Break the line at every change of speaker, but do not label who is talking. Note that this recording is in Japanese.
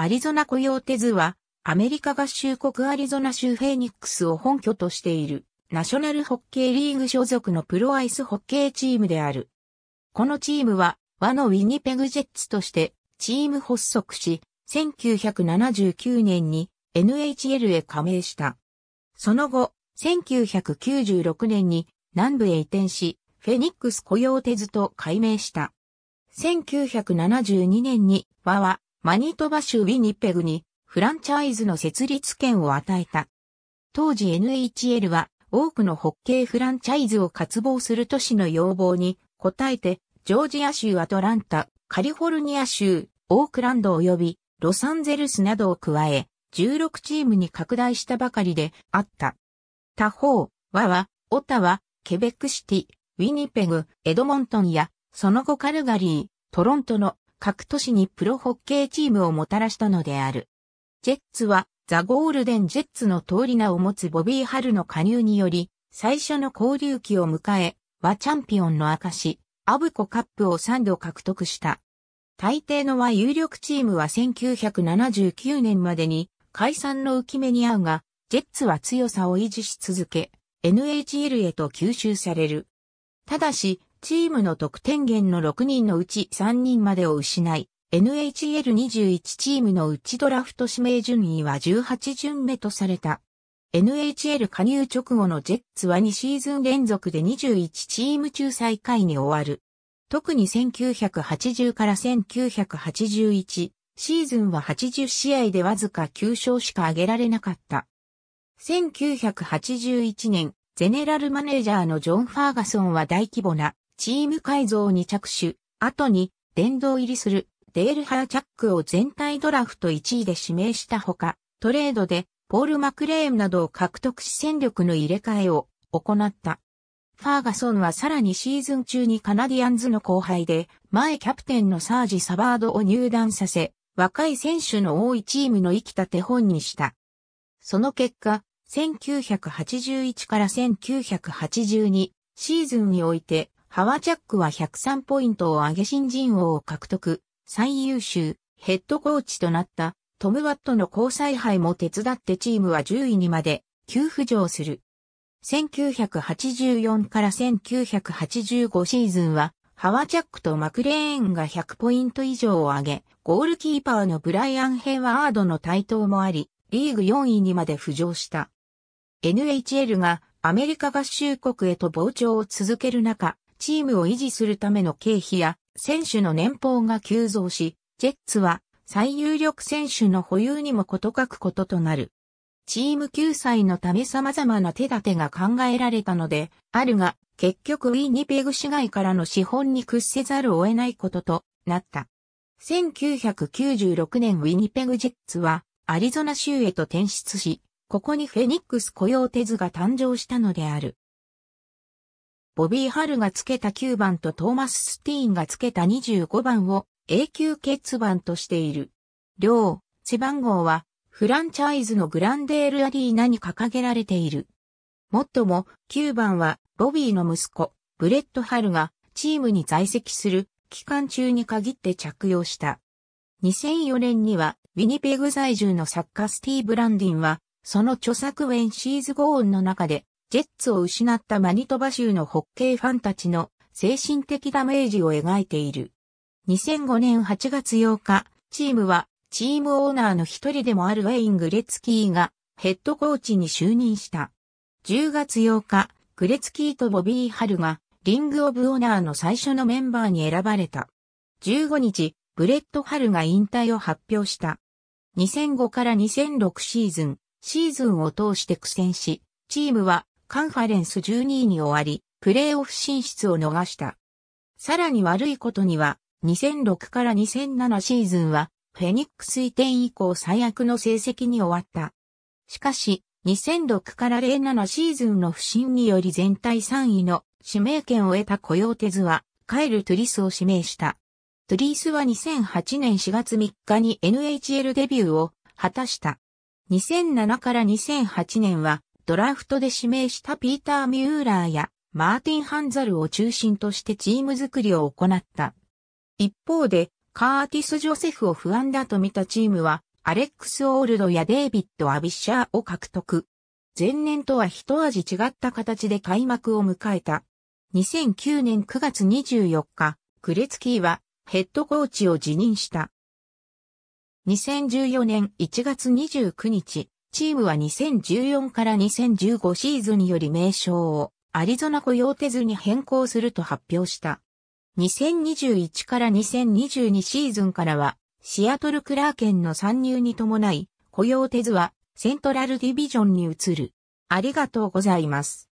アリゾナコヨーテズは、アメリカ合衆国アリゾナ州フェニックスを本拠としている、ナショナルホッケーリーグ所属のプロアイスホッケーチームである。このチームは、和のウィニペグジェッツとして、チーム発足し、1979年に NHL へ加盟した。その後、1996年に南部へ移転し、フェニックス雇用手テズと改名した。1972年に和はマニトバ州ウィニペグにフランチャイズの設立権を与えた。当時 NHL は多くのホッケーフランチャイズを渇望する都市の要望に応えて、ジョージア州アトランタ、カリフォルニア州、オークランド及びロサンゼルスなどを加え、16チームに拡大したばかりであった。他方、和は、オタワ、ケベックシティ、ウィニペグ、エドモントンや、その後カルガリー、トロントの各都市にプロホッケーチームをもたらしたのである。ジェッツはザ・ゴールデン・ジェッツの通り名を持つボビー・ハルの加入により、最初の交流期を迎え、和チャンピオンの証、アブコカップを3度獲得した。大抵の和有力チームは1979年までに解散の浮き目に合うが、ジェッツは強さを維持し続け、NHL へと吸収される。ただし、チームの得点源の6人のうち3人までを失い、NHL21 チームのうちドラフト指名順位は18巡目とされた。NHL 加入直後のジェッツは2シーズン連続で21チーム中最下位に終わる。特に1980から1981シーズンは80試合でわずか9勝しか挙げられなかった。1981年、ゼネラルマネージャーのジョン・ファーガソンは大規模なチーム改造に着手、後に殿堂入りするデール・ハーチャックを全体ドラフト1位で指名したほか、トレードでポール・マクレームなどを獲得し戦力の入れ替えを行った。ファーガソンはさらにシーズン中にカナディアンズの後輩で、前キャプテンのサージ・サバードを入団させ、若い選手の多いチームの生きた手本にした。その結果、1981から1982シーズンにおいてハワチャックは103ポイントを上げ新人王を獲得、最優秀、ヘッドコーチとなった、トム・ワットの交際杯も手伝ってチームは10位にまで急浮上する。1984から1985シーズンは、ハワチャックとマクレーンが100ポイント以上を上げ、ゴールキーパーのブライアン・ヘイワードの台頭もあり、リーグ4位にまで浮上した。NHL がアメリカ合衆国へと膨張を続ける中、チームを維持するための経費や選手の年俸が急増し、ジェッツは最有力選手の保有にも事欠くこととなる。チーム救済のため様々な手立てが考えられたので、あるが、結局ウィニペグ市外からの資本に屈せざるを得ないこととなった。1996年ウィニペグジェッツはアリゾナ州へと転出し、ここにフェニックス雇用手図が誕生したのである。ボビー・ハルがつけた9番とトーマス・スティーンがつけた25番を永久欠番としている。両、背番号はフランチャイズのグランデールアリーナに掲げられている。もっとも、9番はボビーの息子、ブレット・ハルがチームに在籍する期間中に限って着用した。2004年には、ウィニペグ在住の作家スティーブ・ランディンは、その著作ウェン・シーズ・ゴーンの中で、ジェッツを失ったマニトバ州のホッケーファンたちの精神的ダメージを描いている。2005年8月8日、チームはチームオーナーの一人でもあるウェイン・グレツキーがヘッドコーチに就任した。10月8日、グレツキーとボビー・ハルがリング・オブ・オーナーの最初のメンバーに選ばれた。15日、ブレット・ハルが引退を発表した。2005から2006シーズン、シーズンを通して苦戦し、チームはカンファレンス12位に終わり、プレーオフ進出を逃した。さらに悪いことには、2006から2007シーズンは、フェニックス移転以降最悪の成績に終わった。しかし、2006から07シーズンの不振により全体3位の指名権を得たコヨーテズは、カエル・トゥリスを指名した。トゥリスは2008年4月3日に NHL デビューを果たした。2007から2008年はドラフトで指名したピーター・ミューラーやマーティン・ハンザルを中心としてチーム作りを行った。一方で、カーティス・ジョセフを不安だと見たチームは、アレックス・オールドやデイビッド・アビッシャーを獲得。前年とは一味違った形で開幕を迎えた。2009年9月24日、クレツキーはヘッドコーチを辞任した。2014年1月29日、チームは2014から2015シーズンより名称をアリゾナコヨーテズに変更すると発表した。2021から2022シーズンからは、シアトル・クラーケンの参入に伴い、コヨーテズはセントラルディビジョンに移る。ありがとうございます。